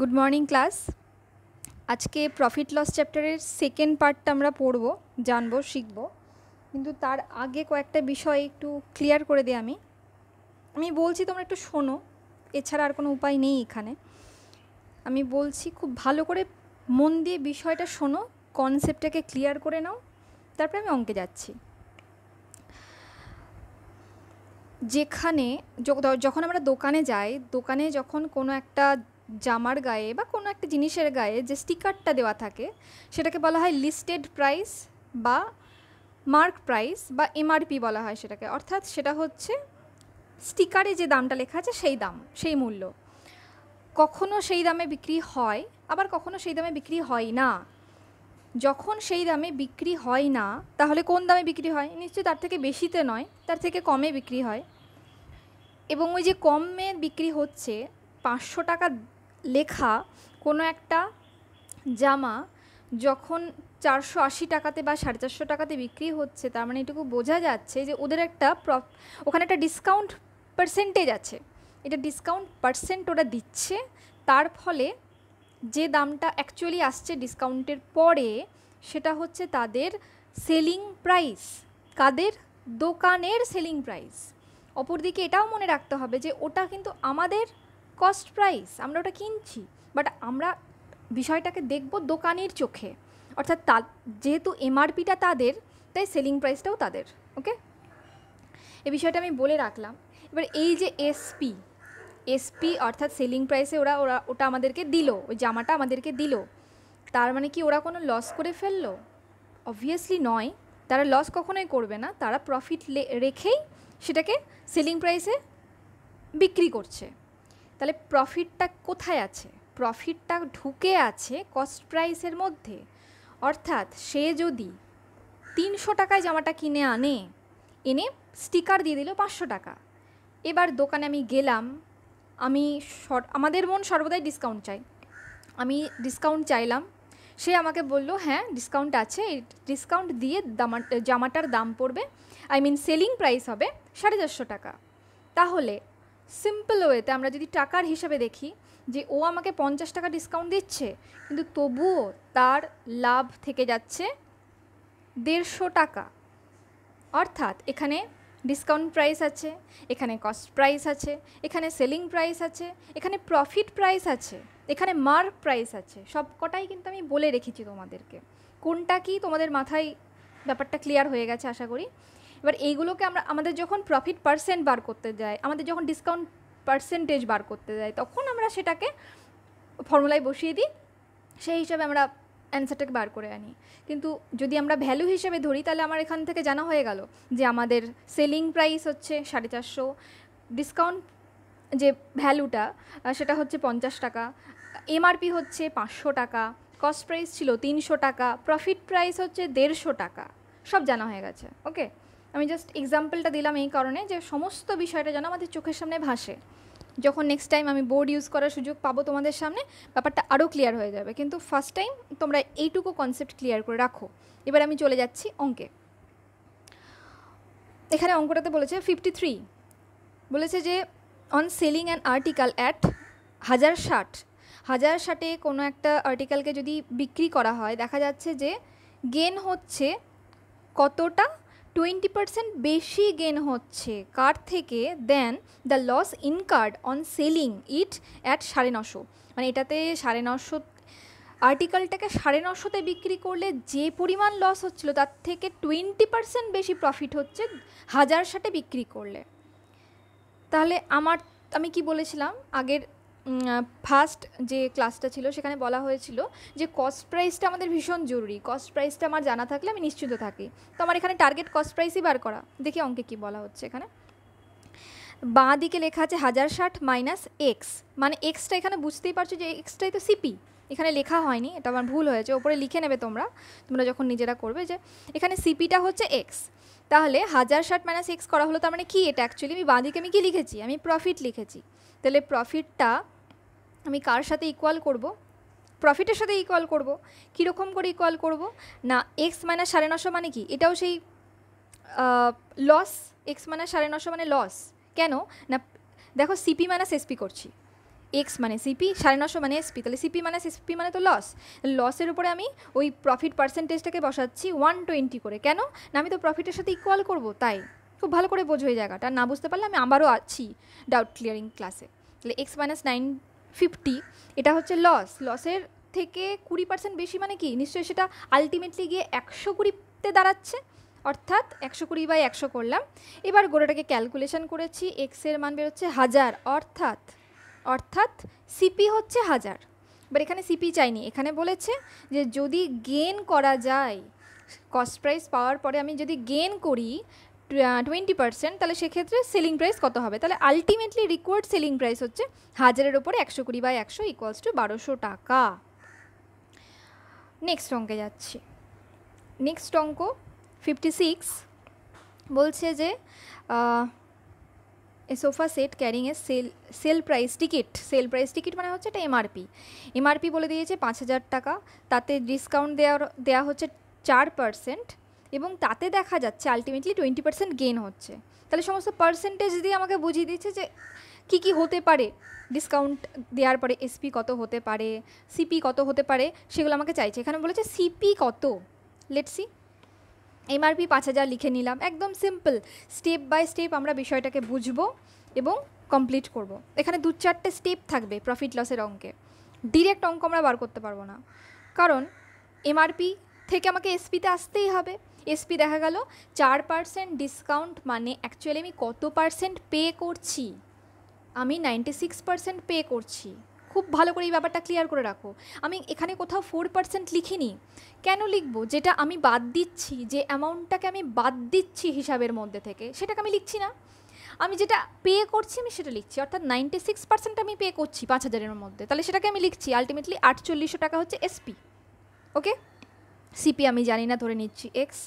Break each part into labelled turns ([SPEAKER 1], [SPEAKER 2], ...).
[SPEAKER 1] Good morning class আজকে profit loss চ্যাপ্টারের second পার্টটা আমরা পড়বো জানবো শিখব কিন্তু তার আগে কয়েকটা বিষয় একটু ক্লিয়ার করে দিই আমি আমি বলছি তোমরা একটু শোনো এছাড়া আর কোনো উপায় নেই এখানে আমি বলছি খুব ভালো করে মন দিয়ে বিষয়টা শোনো কনসেপ্টটাকে ক্লিয়ার করে নাও তারপরে আমি অঙ্কে যাচ্ছি যেখানে যখন আমরা দোকানে যাই দোকানে যখন কোনো একটা জামার গায়ে বা কোনো একটা জিনিসের গায়ে যে স্টিকারটা দেওয়া থাকে সেটাকে বলা হয় লিস্টেড প্রাইস বা মার্ক প্রাইস বা এমআরপি বলা হয় সেটাকে অর্থাৎ সেটা হচ্ছে স্টিকারে যে দামটা লেখা আছে সেই দাম সেই মূল্য কখনো সেই দামে বিক্রি হয় আবার কখনো সেই দামে বিক্রি হয় না যখন সেই দামে বিক্রি হয় না তাহলে কোন দামে বিক্রি হয় নিশ্চয়ই তার থেকে বেশিতে নয় তার থেকে কমে বিক্রি হয় এবং ওই যে কমে বিক্রি হচ্ছে পাঁচশো টাকা লেখা কোনো একটা জামা যখন চারশো আশি টাকাতে বা সাড়ে চারশো টাকাতে বিক্রি হচ্ছে তার মানে এটুকু বোঝা যাচ্ছে যে ওদের একটা ওখানে একটা ডিসকাউন্ট পার্সেন্টেজ আছে এটা ডিসকাউন্ট পার্সেন্ট ওরা দিচ্ছে তার ফলে যে দামটা অ্যাকচুয়ালি আসছে ডিসকাউন্টের পরে সেটা হচ্ছে তাদের সেলিং প্রাইস কাদের দোকানের সেলিং প্রাইস অপরদিকে এটাও মনে রাখতে হবে যে ওটা কিন্তু আমাদের কস্ট প্রাইস আমরা ওটা কিনছি বাট আমরা বিষয়টাকে দেখব দোকানের চোখে অর্থাৎ তা যেহেতু এমআরপিটা তাদের তাই সেলিং প্রাইসটাও তাদের ওকে এ বিষয়টা আমি বলে রাখলাম এবার এই যে এসপি এসপি অর্থাৎ সেলিং প্রাইসে ওরা ওরা ওটা আমাদেরকে দিল ওই জামাটা আমাদেরকে দিল তার মানে কি ওরা কোনো লস করে ফেললো অবভিয়াসলি নয় তারা লস কখনোই করবে না তারা প্রফিট রেখেই সেটাকে সেলিং প্রাইসে বিক্রি করছে তাহলে প্রফিটটা কোথায় আছে প্রফিটটা ঢুকে আছে কস্ট প্রাইসের মধ্যে অর্থাৎ সে যদি তিনশো টাকায় জামাটা কিনে আনে এনে স্টিকার দিয়ে দিল পাঁচশো টাকা এবার দোকানে আমি গেলাম আমি আমাদের মন সর্বদাই ডিসকাউন্ট চাই আমি ডিসকাউন্ট চাইলাম সে আমাকে বলল হ্যাঁ ডিসকাউন্ট আছে ডিসকাউন্ট দিয়ে জামাটার দাম পড়বে আই মিন সেলিং প্রাইস হবে সাড়ে চারশো টাকা তাহলে সিম্পল ওয়েতে আমরা যদি টাকার হিসাবে দেখি যে ও আমাকে পঞ্চাশ টাকা ডিসকাউন্ট দিচ্ছে কিন্তু তবুও তার লাভ থেকে যাচ্ছে দেড়শো টাকা অর্থাৎ এখানে ডিসকাউন্ট প্রাইস আছে এখানে কস্ট প্রাইস আছে এখানে সেলিং প্রাইস আছে এখানে প্রফিট প্রাইস আছে এখানে মার্ক প্রাইস আছে সব কটাই কিন্তু আমি বলে রেখেছি তোমাদেরকে কোনটা কি তোমাদের মাথায় ব্যাপারটা ক্লিয়ার হয়ে গেছে আশা করি এবার এইগুলোকে আমরা আমাদের যখন প্রফিট পার্সেন্ট বার করতে যায় আমাদের যখন ডিসকাউন্ট পার্সেন্টেজ বার করতে যায় তখন আমরা সেটাকে ফর্মুলায় বসিয়ে দিই সেই হিসাবে আমরা অ্যান্সারটাকে বার করে আনি কিন্তু যদি আমরা ভ্যালু হিসেবে ধরি তাহলে আমার এখান থেকে জানা হয়ে গেল যে আমাদের সেলিং প্রাইস হচ্ছে সাড়ে চারশো ডিসকাউন্ট যে ভ্যালুটা সেটা হচ্ছে পঞ্চাশ টাকা এমআরপি হচ্ছে পাঁচশো টাকা কস্ট প্রাইস ছিল তিনশো টাকা প্রফিট প্রাইস হচ্ছে দেড়শো টাকা সব জানা হয়ে গেছে ওকে আমি জাস্ট এক্সাম্পলটা দিলাম এই কারণে যে সমস্ত বিষয়টা যেন আমাদের চোখের সামনে ভাসে যখন নেক্সট টাইম আমি বোর্ড ইউজ করার সুযোগ পাবো তোমাদের সামনে ব্যাপারটা আরও ক্লিয়ার হয়ে যাবে কিন্তু ফার্স্ট টাইম তোমরা এইটুকু কনসেপ্ট ক্লিয়ার করে রাখো এবার আমি চলে যাচ্ছি অঙ্কে এখানে অঙ্কটাতে বলেছে ফিফটি থ্রি বলেছে যে on selling an article at হাজার ষাট হাজার ষাটে কোনো একটা আর্টিকেলকে যদি বিক্রি করা হয় দেখা যাচ্ছে যে গেন হচ্ছে কতটা টোয়েন্টি পার্সেন্ট বেশি গেন হচ্ছে কার্ড থেকে then the loss in card on selling it at সাড়ে নশো মানে এটাতে সাড়ে নশো আর্টিকেলটাকে সাড়ে নশোতে বিক্রি করলে যে পরিমাণ লস হচ্ছিল তার থেকে টোয়েন্টি পার্সেন্ট বেশি প্রফিট হচ্ছে হাজার ষাটে বিক্রি করলে তাহলে আমার আমি কি বলেছিলাম আগের ফার্স্ট যে ক্লাসটা ছিল সেখানে বলা হয়েছিল যে কস্ট প্রাইসটা আমাদের ভীষণ জরুরি কস্ট প্রাইসটা আমার জানা থাকলে আমি নিশ্চিত থাকি তো আমার এখানে টার্গেট কস্ট প্রাইসই বার করা দেখি অঙ্কে কি বলা হচ্ছে এখানে বাঁ দিকে লেখা আছে হাজার ষাট মাইনাস এক্স মানে এক্সটা এখানে বুঝতেই পারছো যে এক্সটাই তো সিপি এখানে লেখা হয়নি এটা আমার ভুল হয়েছে ওপরে লিখে নেবে তোমরা তোমরা যখন নিজেরা করবে যে এখানে সিপিটা হচ্ছে এক্স তাহলে হাজার ষাট মাইনাস এক্স করা হলো তার মানে কি এটা অ্যাকচুয়ালি আমি বাঁ দিকে আমি কি লিখেছি আমি প্রফিট লিখেছি তাহলে প্রফিটটা আমি কার সাথে ইকুয়াল করব প্রফিটের সাথে ইকুয়াল করব কীরকম করে ইকুয়াল করব না এক্স মাইনাস সাড়ে নশো মানে কি এটাও সেই লস এক্স মাইনাস সাড়ে নশো মানে লস কেন না দেখো সিপি মাইনাস এসপি করছি এক্স মানে সিপি সাড়ে নশো মানে এসপি তাহলে সিপি মানে এসপি মানে তো লস লসের উপরে আমি ওই প্রফিট পার্সেন্টেজটাকে বসাচ্ছি ওয়ান টোয়েন্টি করে কেন না আমি তো প্রফিটের সাথে ইকুয়াল করব তাই খুব ভালো করে বোঝো এই জায়গাটা না বুঝতে পারলে আমি আবারও আছি ডাউট ক্লিয়ারিং ক্লাসে তাহলে এক্স মাইনাস নাইন ফিফটি এটা হচ্ছে লস লসের থেকে কুড়ি পার্সেন্ট বেশি মানে কি নিশ্চয়ই সেটা আলটিমেটলি গিয়ে একশো কুড়িতে দাঁড়াচ্ছে অর্থাৎ একশো কুড়ি বাই একশো করলাম এবার গোড়াটাকে ক্যালকুলেশন করেছি এক্সের মান বেরোচ্ছে হাজার অর্থাৎ অর্থাৎ সিপি হচ্ছে হাজার এবার এখানে সিপি চাইনি এখানে বলেছে যে যদি গেন করা যায় কস্ট প্রাইস পাওয়ার পরে আমি যদি গেন করি টোয়েন্টি পার্সেন্ট তাহলে সেক্ষেত্রে সেলিং প্রাইস কত হবে তাহলে আলটিমেটলি রিকোয়ার্ড সেলিং প্রাইস হচ্ছে হাজারের ওপরে একশো কুড়ি বাই একশো ইকুয়ালস টু বারোশো টাকা নেক্সট অঙ্কে যাচ্ছি নেক্সট অঙ্ক ফিফটি সিক্স বলছে যে a sofa set carrying a sale sale price ticket sale price ticket মানে হচ্ছে এটা এমআরপি এমআরপি বলে দিয়েছে পাঁচ হাজার টাকা তাতে ডিসকাউন্ট দেওয়ার দেওয়া হচ্ছে চার পার্সেন্ট এবং তাতে দেখা যাচ্ছে আলটিমেটলি টোয়েন্টি পার্সেন্ট গেন হচ্ছে তাহলে সমস্ত পার্সেন্টেজ দিয়ে আমাকে বুঝিয়ে দিচ্ছে যে কি কি হতে পারে ডিসকাউন্ট দেওয়ার পরে এসপি কত হতে পারে সিপি কত হতে পারে সেগুলো আমাকে চাইছে এখানে বলেছে সিপি কত লেটসি এমআরপি পাঁচ হাজার লিখে নিলাম একদম সিম্পল স্টেপ বাই স্টেপ আমরা বিষয়টাকে বুঝবো এবং কমপ্লিট করব। এখানে দু চারটে স্টেপ থাকবে প্রফিট লসের অঙ্কে ডিরেক্ট অঙ্ক আমরা বার করতে পারবো না কারণ এমআরপি থেকে আমাকে এসপিতে আসতেই হবে এসপি দেখা গেল চার পার্সেন্ট ডিসকাউন্ট মানে অ্যাকচুয়ালি আমি কত পার্সেন্ট পে করছি আমি নাইনটি সিক্স পার্সেন্ট পে করছি খুব ভালো করে এই ব্যাপারটা ক্লিয়ার করে রাখো আমি এখানে কোথাও ফোর পার্সেন্ট লিখিনি কেন লিখবো যেটা আমি বাদ দিচ্ছি যে অ্যামাউন্টটাকে আমি বাদ দিচ্ছি হিসাবের মধ্যে থেকে সেটাকে আমি লিখছি না আমি যেটা পে করছি আমি সেটা লিখছি অর্থাৎ নাইনটি সিক্স পার্সেন্ট আমি পে করছি পাঁচ হাজারের মধ্যে তাহলে সেটাকে আমি লিখছি আলটিমেটলি আটচল্লিশশো টাকা হচ্ছে এসপি ওকে সিপি আমি জানি না ধরে নিচ্ছি এক্স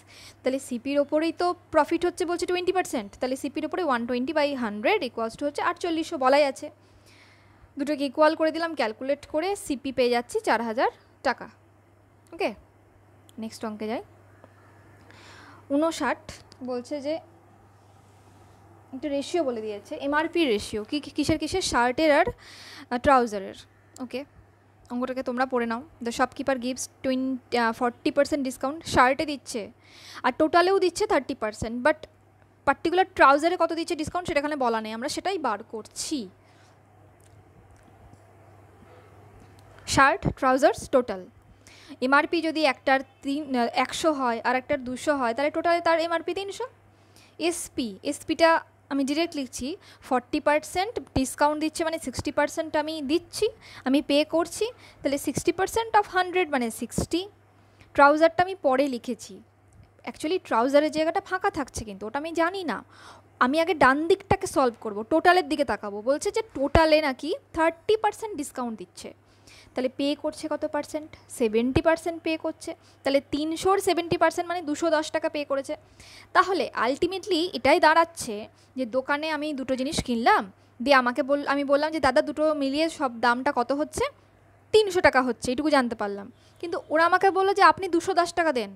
[SPEAKER 1] তাহলে সিপির ওপরেই তো প্রফিট হচ্ছে বলছে টোয়েন্টি পার্সেন্ট তাহলে সিপির ওপরে one twenty by hundred equals to হচ্ছে আটচল্লিশশো বলাই আছে দুটোকে ইকুয়াল করে দিলাম ক্যালকুলেট করে সিপি পেয়ে যাচ্ছি চার হাজার টাকা ওকে নেক্সট অঙ্কে যাই উনষাট বলছে যে একটা রেশিও বলে দিয়েছে এমআরপি রেশিও কী কিসের কিসের শার্টের আর ট্রাউজারের ওকে অঙ্গটাকে তোমরা পড়ে নাও the shopkeeper gives twenty forty percent discount শার্টে দিচ্ছে আর টোটালেও দিচ্ছে থার্টি পার্সেন্ট বাট পার্টিকুলার ট্রাউজারে কত দিচ্ছে ডিসকাউন্ট সেটা এখানে বলা নেই আমরা সেটাই বার করছি শার্ট ট্রাউজার্স টোটাল এমআরপি যদি একটার তিন একশো হয় আর একটার দুশো হয় তাহলে টোটালে তার এমআরপি তিনশো এসপি এসপিটা আমি ডিরেক্ট লিখছি ফর্টি পার্সেন্ট ডিসকাউন্ট দিচ্ছে মানে সিক্সটি পার্সেন্ট আমি দিচ্ছি আমি পে করছি তাহলে সিক্সটি পার্সেন্ট অফ হান্ড্রেড মানে সিক্সটি ট্রাউজারটা আমি পরে লিখেছি অ্যাকচুয়ালি ট্রাউজারের জায়গাটা ফাঁকা থাকছে কিন্তু ওটা আমি জানি না আমি আগে ডান দিকটাকে সলভ করব টোটালের দিকে তাকাবো বলছে যে টোটালে নাকি থার্টি পার্সেন্ট ডিসকাউন্ট দিচ্ছে তাহলে পে করছে কত পার্সেন্ট সেভেন্টি পার্সেন্ট পে করছে তাহলে তিনশোর সেভেন্টি পার্সেন্ট মানে দুশো দশ টাকা পে করেছে তাহলে আলটিমেটলি এটাই দাঁড়াচ্ছে যে দোকানে আমি দুটো জিনিস কিনলাম দিয়ে আমাকে বল আমি বললাম যে দাদা দুটো মিলিয়ে সব দামটা কত হচ্ছে তিনশো টাকা হচ্ছে এটুকু জানতে পারলাম কিন্তু ওরা আমাকে বললো যে আপনি দুশো দশ টাকা দেন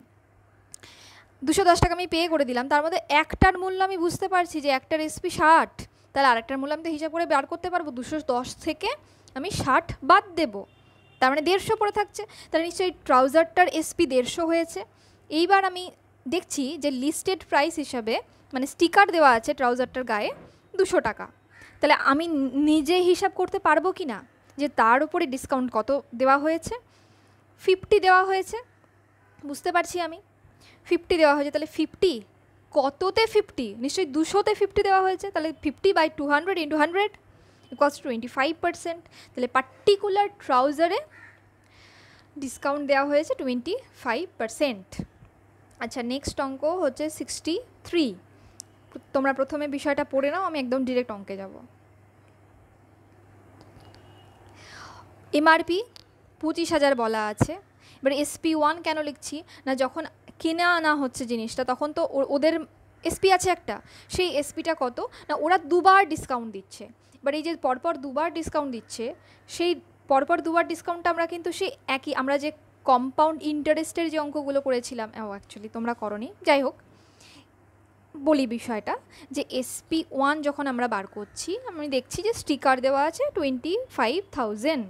[SPEAKER 1] দুশো দশ টাকা আমি পে করে দিলাম তার মধ্যে একটার মূল্য আমি বুঝতে পারছি যে একটা রেসিপি ষাট তাহলে আরেকটার মূল্য আমি তো হিসাব করে বার করতে পারবো দুশো দশ থেকে আমি ষাট বাদ দেবো তার মানে দেড়শো পরে থাকছে তাহলে নিশ্চয়ই ট্রাউজারটার এসপি দেড়শো হয়েছে এইবার আমি দেখছি যে লিস্টেড প্রাইস হিসাবে মানে স্টিকার দেওয়া আছে ট্রাউজারটার গায়ে দুশো টাকা তাহলে আমি নিজে হিসাব করতে পারবো কি না যে তার উপরে ডিসকাউন্ট কত দেওয়া হয়েছে ফিফটি দেওয়া হয়েছে বুঝতে পারছি আমি ফিফটি দেওয়া হয়েছে তাহলে ফিফটি কততে ফিফটি নিশ্চয়ই দুশোতে ফিফটি দেওয়া হয়েছে তাহলে fifty by two hundred into hundred equals twenty five percent তাহলে পার্টিকুলার ট্রাউজারে ডিসকাউন্ট দেওয়া হয়েছে টোয়েন্টি ফাইভ পার্সেন্ট আচ্ছা নেক্সট অঙ্ক হচ্ছে সিক্সটি থ্রি তোমরা প্রথমে বিষয়টা পড়ে নাও আমি একদম ডিরেক্ট অঙ্কে যাব এমআরপি পঁচিশ হাজার বলা আছে এবার এসপি ওয়ান কেন লিখছি না যখন কেনা আনা হচ্ছে জিনিসটা তখন তো ওদের এসপি আছে একটা সেই এসপিটা কত না ওরা দুবার ডিসকাউন্ট দিচ্ছে বাট এই যে পরপর দুবার ডিসকাউন্ট দিচ্ছে সেই পরপর দুবার ডিসকাউন্টটা আমরা কিন্তু সেই একই আমরা যে কম্পাউন্ড ইন্টারেস্টের যে অঙ্কগুলো করেছিলাম অ্যাকচুয়ালি তোমরা করনি যাই হোক বলি বিষয়টা যে এসপি ওয়ান যখন আমরা বার করছি আমি দেখছি যে স্টিকার দেওয়া আছে টোয়েন্টি ফাইভ থাউজেন্ড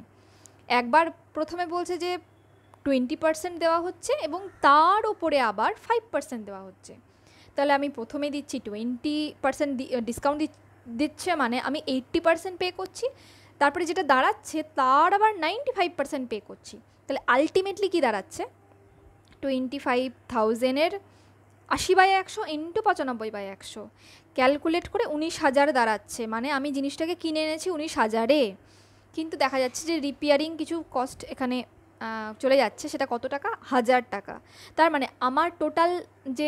[SPEAKER 1] একবার প্রথমে বলছে যে টোয়েন্টি পার্সেন্ট দেওয়া হচ্ছে এবং তার ওপরে আবার ফাইভ পার্সেন্ট দেওয়া হচ্ছে তাহলে আমি প্রথমে দিচ্ছি টোয়েন্টি পার্সেন্ট ডিসকাউন্ট দিচ্ছে মানে আমি এইট্টি পার্সেন্ট পে করছি তারপরে যেটা দাঁড়াচ্ছে তার আবার নাইনটি ফাইভ পার্সেন্ট পে করছি তাহলে আলটিমেটলি কী দাঁড়াচ্ছে টোয়েন্টি ফাইভ থাউজেন্ডের আশি বাই একশো ইন্টু পঁচানব্বই বাই একশো ক্যালকুলেট করে উনিশ হাজার দাঁড়াচ্ছে মানে আমি জিনিসটাকে কিনে এনেছি উনিশ হাজারে কিন্তু দেখা যাচ্ছে যে রিপেয়ারিং কিছু কস্ট এখানে চলে যাচ্ছে সেটা কত টাকা হাজার টাকা তার মানে আমার টোটাল যে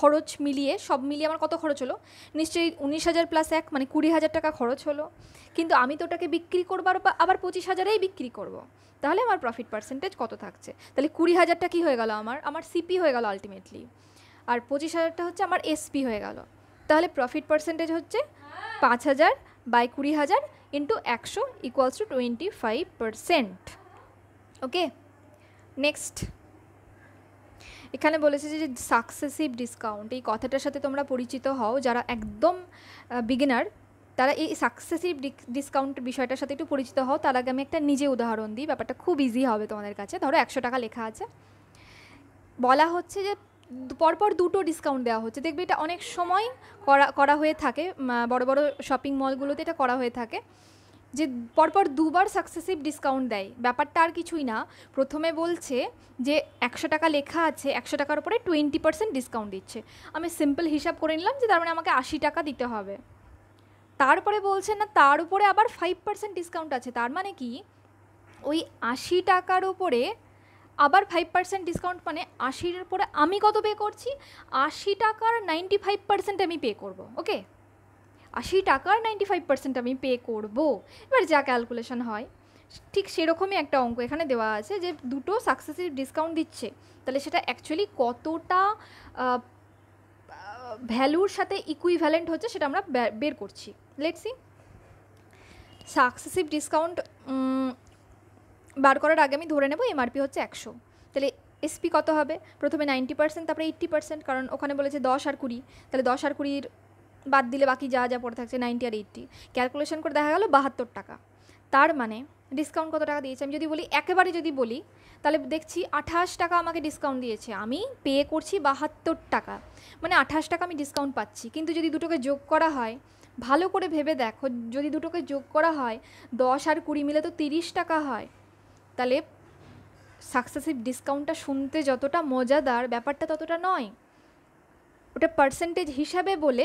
[SPEAKER 1] খরচ মিলিয়ে সব মিলিয়ে আমার কত খরচ হলো নিশ্চয়ই উনিশ হাজার প্লাস এক মানে কুড়ি হাজার টাকা খরচ হলো কিন্তু আমি তো ওটাকে বিক্রি করবার আবার পঁচিশ হাজারেই বিক্রি করব। তাহলে আমার প্রফিট পার্সেন্টেজ কত থাকছে তাহলে কুড়ি হাজারটা কী হয়ে গেল আমার আমার সিপি হয়ে গেল আলটিমেটলি আর পঁচিশ হাজারটা হচ্ছে আমার এসপি হয়ে গেল তাহলে প্রফিট পার্সেন্টেজ হচ্ছে পাঁচ হাজার বাই কুড়ি হাজার ইন্টু একশো equals to twenty five percent okay next এখানে বলেছে যে সাকসেসিভ ডিসকাউন্ট এই কথাটার সাথে তোমরা পরিচিত হও যারা একদম বিগিনার তারা এই সাকসেসিভ ডিসকাউন্ট বিষয়টার সাথে একটু পরিচিত হও তার আগে আমি একটা নিজে উদাহরণ দিই ব্যাপারটা খুব ইজি হবে তোমাদের কাছে ধরো একশো টাকা লেখা আছে বলা হচ্ছে যে পরপর দুটো ডিসকাউন্ট দেওয়া হচ্ছে দেখবে এটা অনেক সময় করা করা হয়ে থাকে বড় বড় শপিং মলগুলোতে এটা করা হয়ে থাকে যে পরপর দুবার সাকসেসিভ ডিসকাউন্ট দেয় ব্যাপারটা আর কিছুই না প্রথমে বলছে যে একশো টাকা লেখা আছে একশো টাকার উপরে টোয়েন্টি পার্সেন্ট ডিসকাউন্ট দিচ্ছে আমি সিম্পল হিসাব করে নিলাম যে তার মানে আমাকে আশি টাকা দিতে হবে তারপরে বলছে না তার উপরে আবার ফাইভ পার্সেন্ট ডিসকাউন্ট আছে তার মানে কি ওই আশি টাকার উপরে আবার ফাইভ পার্সেন্ট ডিসকাউন্ট মানে আশির উপরে আমি কত পে করছি আশি টাকার নাইনটি ফাইভ পার্সেন্ট আমি পে করব ওকে আশি টাকার নাইনটি ফাইভ পার্সেন্ট আমি পে করব এবার যা ক্যালকুলেশন হয় ঠিক সেরকমই একটা অঙ্ক এখানে দেওয়া আছে যে দুটো সাকসেসিভ ডিসকাউন্ট দিচ্ছে তাহলে সেটা অ্যাকচুয়ালি কতটা ভ্যালুর সাথে ইকুইভ্যালেন্ট হচ্ছে সেটা আমরা বের করছি লেটসি সাকসেসিভ ডিসকাউন্ট বার করার আগে আমি ধরে নেব এমআরপি হচ্ছে একশো তাহলে এসপি কত হবে প্রথমে নাইনটি পার্সেন্ট তারপরে এইট্টি পার্সেন্ট কারণ ওখানে বলেছে দশ আর কুড়ি তাহলে দশ আর কুড়ির বাদ দিলে বাকি যা যা পড়ে থাকছে নাইনটি আর এইটটি ক্যালকুলেশন করে দেখা গেল বাহাত্তর টাকা তার মানে ডিসকাউন্ট কত টাকা দিয়েছে আমি যদি বলি একেবারে যদি বলি তাহলে দেখছি আঠাশ টাকা আমাকে ডিসকাউন্ট দিয়েছে আমি পে করছি বাহাত্তর টাকা মানে আঠাশ টাকা আমি ডিসকাউন্ট পাচ্ছি কিন্তু যদি দুটোকে যোগ করা হয় ভালো করে ভেবে দেখো যদি দুটোকে যোগ করা হয় দশ আর কুড়ি মিলে তো তিরিশ টাকা হয় তাহলে সাকসেসিভ ডিসকাউন্টটা শুনতে যতটা মজাদার ব্যাপারটা ততটা নয় ওটা পার্সেন্টেজ হিসাবে বলে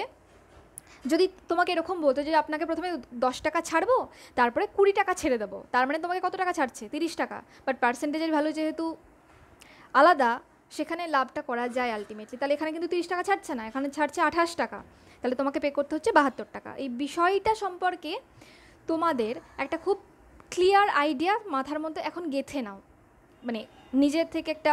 [SPEAKER 1] যদি তোমাকে এরকম বলতো যে আপনাকে প্রথমে দশ টাকা ছাড়বো তারপরে কুড়ি টাকা ছেড়ে দেবো তার মানে তোমাকে কত টাকা ছাড়ছে তিরিশ টাকা বাট পার্সেন্টেজের ভ্যালু যেহেতু আলাদা সেখানে লাভটা করা যায় আলটিমেটলি তাহলে এখানে কিন্তু তিরিশ টাকা ছাড়ছে না এখানে ছাড়ছে আঠাশ টাকা তাহলে তোমাকে পে করতে হচ্ছে বাহাত্তর টাকা এই বিষয়টা সম্পর্কে তোমাদের একটা খুব ক্লিয়ার আইডিয়া মাথার মধ্যে এখন গেথে নাও মানে নিজের থেকে একটা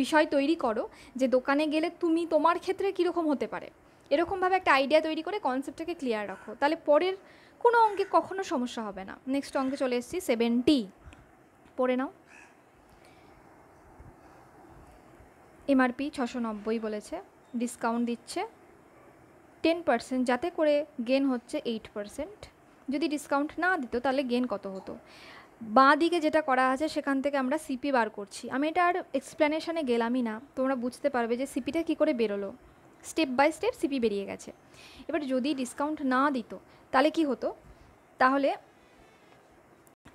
[SPEAKER 1] বিষয় তৈরি করো যে দোকানে গেলে তুমি তোমার ক্ষেত্রে কীরকম হতে পারে এরকমভাবে একটা আইডিয়া তৈরি করে কনসেপ্টটাকে ক্লিয়ার রাখো তাহলে পরের কোনো অঙ্কে কখনো সমস্যা হবে না নেক্সট অঙ্কে চলে এসেছি সেভেন্টি পড়ে নাও এমআরপি ছশো নব্বই বলেছে ডিসকাউন্ট দিচ্ছে টেন পার্সেন্ট যাতে করে গেন হচ্ছে এইট পার্সেন্ট যদি ডিসকাউন্ট না দিত তাহলে গেন কত হতো বাঁ দিকে যেটা করা আছে সেখান থেকে আমরা সিপি বার করছি আমি এটা আর এক্সপ্লেনেশানে গেলামই না তোমরা বুঝতে পারবে যে সিপিটা কী করে বেরোলো স্টেপ বাই স্টেপ সিপি বেরিয়ে গেছে এবার যদি ডিসকাউন্ট না দিত তাহলে কি হতো তাহলে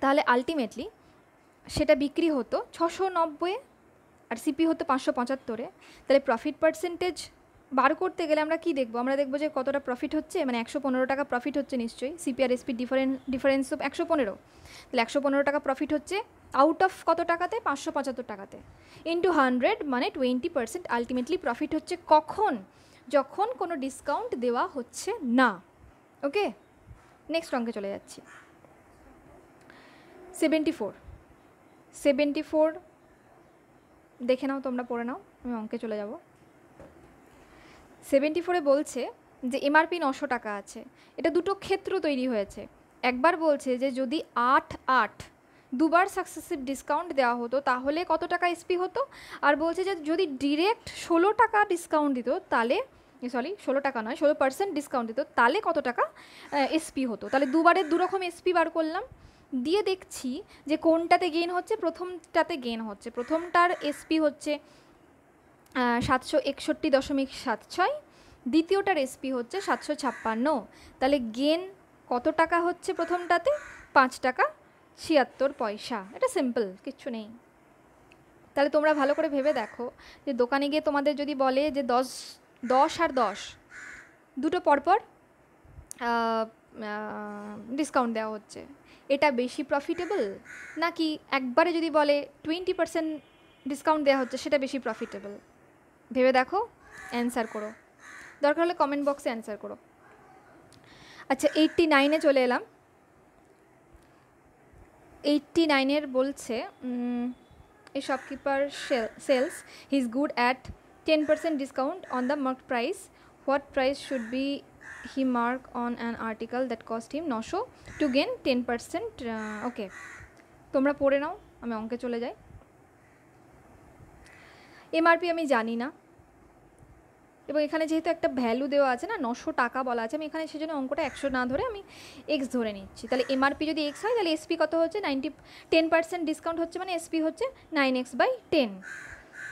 [SPEAKER 1] তাহলে আলটিমেটলি সেটা বিক্রি হতো ছশো নব্বই আর সিপি হতো পাঁচশো পঁচাত্তরে তাহলে প্রফিট পার্সেন্টেজ বার করতে গেলে আমরা কি দেখব আমরা দেখব যে কতটা প্রফিট হচ্ছে মানে একশো পনেরো টাকা প্রফিট হচ্ছে নিশ্চয়ই সিপিআর এসপি ডিফারেন্স অফ একশো পনেরো তাহলে একশো পনেরো টাকা প্রফিট হচ্ছে আউট অফ কত টাকাতে পাঁচশো পঁচাত্তর টাকাতে ইন্টু হান্ড্রেড মানে টোয়েন্টি পার্সেন্ট আলটিমেটলি প্রফিট হচ্ছে কখন যখন কোনো ডিসকাউন্ট দেওয়া হচ্ছে না ওকে নেক্সট অঙ্কে চলে যাচ্ছি সেভেন্টি ফোর সেভেন্টি ফোর দেখে নাও তোমরা পড়ে নাও আমি অঙ্কে চলে যাবো সেভেন্টি ফোরে বলছে যে এমআরপি নশো টাকা আছে এটা দুটো ক্ষেত্র তৈরি হয়েছে একবার বলছে যে যদি আট আট দুবার সাকসেসিভ ডিসকাউন্ট দেওয়া হতো তাহলে কত টাকা এসপি হতো আর বলছে যে যদি ডিরেক্ট ষোলো টাকা ডিসকাউন্ট দিত তাহলে সরি ষোলো টাকা নয় ষোলো পার্সেন্ট ডিসকাউন্ট দিত তাহলে কত টাকা এসপি হতো তাহলে দুবারে দুরকম এসপি বার করলাম দিয়ে দেখছি যে কোনটাতে গেইন হচ্ছে প্রথমটাতে গেইন হচ্ছে প্রথমটার এসপি হচ্ছে সাতশো একষট্টি দশমিক সাত ছয় দ্বিতীয়টার এসপি হচ্ছে সাতশো ছাপ্পান্ন তাহলে গেন কত টাকা হচ্ছে প্রথমটাতে পাঁচ টাকা ছিয়াত্তর পয়সা এটা সিম্পল কিচ্ছু নেই তাহলে তোমরা ভালো করে ভেবে দেখো যে দোকানে গিয়ে তোমাদের যদি বলে যে দশ দশ আর দশ দুটো পরপর ডিসকাউন্ট দেওয়া হচ্ছে এটা বেশি প্রফিটেবল নাকি একবারে যদি বলে টোয়েন্টি পার্সেন্ট ডিসকাউন্ট দেওয়া হচ্ছে সেটা বেশি প্রফিটেবল ভেবে দেখো অ্যান্সার করো দরকার হলে কমেন্ট বক্সে অ্যান্সার করো আচ্ছা এইটটি নাইনে চলে এলাম এইটটি নাইনের বলছে এই shopkeeper sells he is good at ten percent discount on the mark price what price should be he mark on an article that cost him নশো to gain ten percent okay তোমরা পড়ে নাও আমি অঙ্কে চলে যাই এমআরপি আমি জানি না এবং এখানে যেহেতু একটা ভ্যালু দেওয়া আছে না নশো টাকা বলা আছে আমি এখানে সেজন্য অঙ্কটা একশো না ধরে আমি এক্স ধরে নিচ্ছি তাহলে এমআরপি যদি এক্স হয় তাহলে এসপি কত হচ্ছে নাইনটি টেন পার্সেন্ট ডিসকাউন্ট হচ্ছে মানে এসপি হচ্ছে নাইন এক্স বাই টেন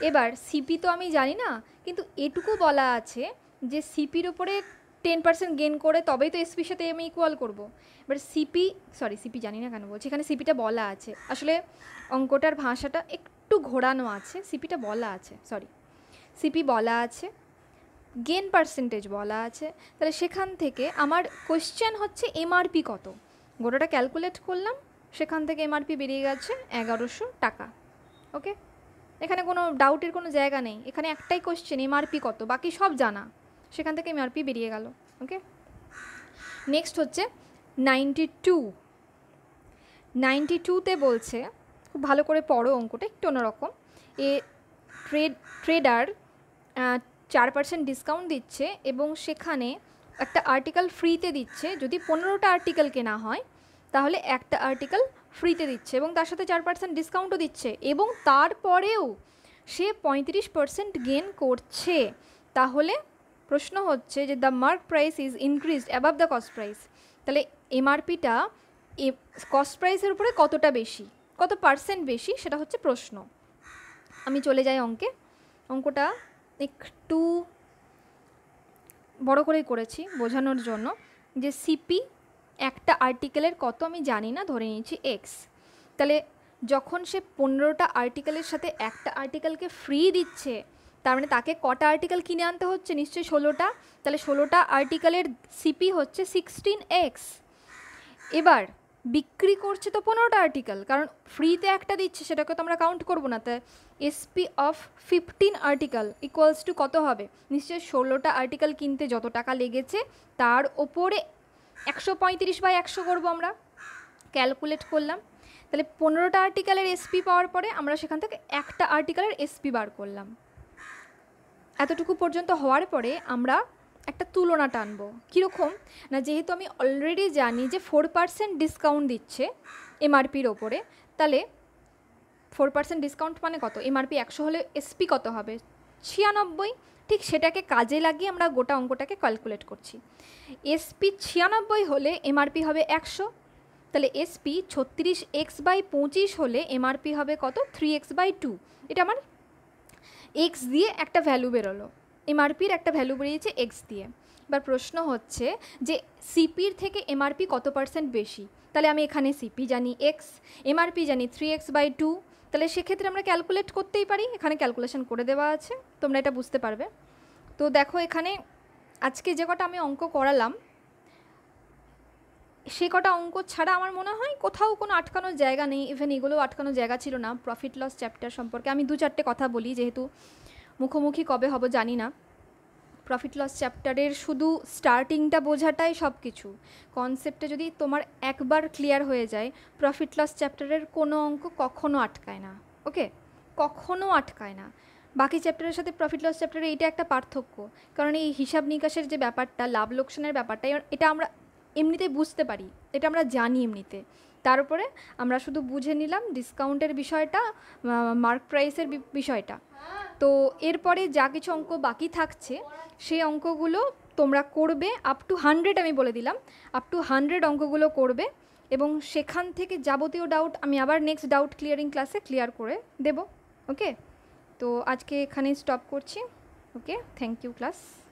[SPEAKER 1] এবার সিপি তো আমি জানি না কিন্তু এটুকু বলা আছে যে সিপির ওপরে টেন পার্সেন্ট গেন করে তবেই তো এসপির সাথে আমি ইকুয়াল করবো এবার সিপি সরি সিপি জানি না কেন বলছি এখানে সিপিটা বলা আছে আসলে অঙ্কটার ভাষাটা একটু ঘোরানো আছে সিপিটা বলা আছে সরি সিপি বলা আছে গেন পার্সেন্টেজ বলা আছে তাহলে সেখান থেকে আমার কোয়েশ্চেন হচ্ছে এমআরপি কত গোটাটা ক্যালকুলেট করলাম সেখান থেকে এমআরপি বেরিয়ে গেছে এগারোশো টাকা ওকে এখানে কোনো ডাউটের কোনো জায়গা নেই এখানে একটাই কোয়েশ্চেন এমআরপি কত বাকি সব জানা সেখান থেকে এমআরপি বেরিয়ে গেল ওকে নেক্সট হচ্ছে নাইনটি টু নাইনটি টুতে বলছে খুব ভালো করে পড়ো অঙ্কটা একটু অন্যরকম এ ট্রেড ট্রেডার চার পার্সেন্ট ডিসকাউন্ট দিচ্ছে এবং সেখানে একটা আর্টিকেল ফ্রিতে দিচ্ছে যদি পনেরোটা আর্টিকেল কেনা হয় তাহলে একটা আর্টিকেল ফ্রিতে দিচ্ছে এবং তার সাথে চার পার্সেন্ট ডিসকাউন্টও দিচ্ছে এবং তারপরেও সে পঁয়ত্রিশ পার্সেন্ট গেন করছে তাহলে প্রশ্ন হচ্ছে যে the mark price is increased above the cost price তাহলে এমআরপিটা এ কস্ট প্রাইসের উপরে কতটা বেশি কত পার্সেন্ট বেশি সেটা হচ্ছে প্রশ্ন আমি চলে যাই অঙ্কে অঙ্কটা একটু বড় করেই করেছি বোঝানোর জন্য যে সিপি একটা আর্টিকেলের কত আমি জানি না ধরে নিয়েছি এক্স তাহলে যখন সে পনেরোটা আর্টিকেলের সাথে একটা আর্টিকেলকে ফ্রি দিচ্ছে তার মানে তাকে কটা আর্টিকেল কিনে আনতে হচ্ছে নিশ্চয়ই ষোলোটা তাহলে ষোলোটা আর্টিকেলের সিপি হচ্ছে সিক্সটিন এক্স এবার বিক্রি করছে তো পনেরোটা আর্টিকেল কারণ ফ্রিতে একটা দিচ্ছে সেটাকে তো আমরা কাউন্ট করবো না তাই SP of fifteen article equals to কত হবে নিশ্চয়ই ষোলোটা আর্টিকেল কিনতে যত টাকা লেগেছে তার ওপরে একশো পঁয়ত্রিশ বাই একশো করবো আমরা ক্যালকুলেট করলাম তাহলে পনেরোটা আর্টিকেলের এসপি পাওয়ার পরে আমরা সেখান থেকে একটা আর্টিকেলের এসপি বার করলাম এতটুকু পর্যন্ত হওয়ার পরে আমরা একটা তুলনা টানবো কীরকম না যেহেতু আমি অলরেডি জানি যে ফোর পার্সেন্ট ডিসকাউন্ট দিচ্ছে এমআরপির ওপরে তাহলে ফোর পার্সেন্ট ডিসকাউন্ট মানে কত এমআরপি একশো হলে এসপি কত হবে ছিয়ানব্বই ঠিক সেটাকে কাজে লাগিয়ে আমরা গোটা অঙ্কটাকে ক্যালকুলেট করছি এসপি ছিয়ানব্বই হলে এমআরপি হবে একশো তাহলে এসপি ছত্রিশ এক্স বাই পঁচিশ হলে এমআরপি হবে কত থ্রি এক্স বাই টু এটা আমার এক্স দিয়ে একটা ভ্যালু বেরোলো এমআরপির একটা ভ্যালু বেরিয়েছে এক্স দিয়ে এবার প্রশ্ন হচ্ছে যে সিপির থেকে এমআরপি কত পার্সেন্ট বেশি তাহলে আমি এখানে সিপি জানি এক্স এমআরপি জানি থ্রি এক্স বাই টু তাহলে সেক্ষেত্রে আমরা ক্যালকুলেট করতেই পারি এখানে ক্যালকুলেশন করে দেওয়া আছে তোমরা এটা বুঝতে পারবে তো দেখো এখানে আজকে যে কটা আমি অঙ্ক করালাম সে কটা অঙ্ক ছাড়া আমার মনে হয় কোথাও কোনো আটকানোর জায়গা নেই ইভেন এগুলোও আটকানোর জায়গা ছিল না প্রফিট লস চ্যাপ্টার সম্পর্কে আমি দু চারটে কথা বলি যেহেতু মুখোমুখি কবে হব জানি না প্রফিট লস চ্যাপ্টারের শুধু স্টার্টিংটা বোঝাটাই সব কিছু কনসেপ্টে যদি তোমার একবার ক্লিয়ার হয়ে যায় প্রফিট লস চ্যাপ্টারের কোনো অঙ্ক কখনো আটকায় না ওকে কখনো আটকায় না বাকি চ্যাপ্টারের সাথে প্রফিট লস চ্যাপ্টারে এইটা একটা পার্থক্য কারণ এই হিসাব নিকাশের যে ব্যাপারটা লাভ লোকসানের ব্যাপারটা এটা আমরা এমনিতেই বুঝতে পারি এটা আমরা জানি এমনিতে তার উপরে আমরা শুধু বুঝে নিলাম ডিসকাউন্টের বিষয়টা মার্ক প্রাইসের বিষয়টা তো এরপরে যা কিছু অঙ্ক বাকি থাকছে সেই অঙ্কগুলো তোমরা করবে আপ টু হান্ড্রেড আমি বলে দিলাম আপ টু হান্ড্রেড অঙ্কগুলো করবে এবং সেখান থেকে যাবতীয় ডাউট আমি আবার নেক্সট ডাউট ক্লিয়ারিং ক্লাসে ক্লিয়ার করে দেব ওকে তো আজকে এখানেই স্টপ করছি ওকে থ্যাংক ইউ ক্লাস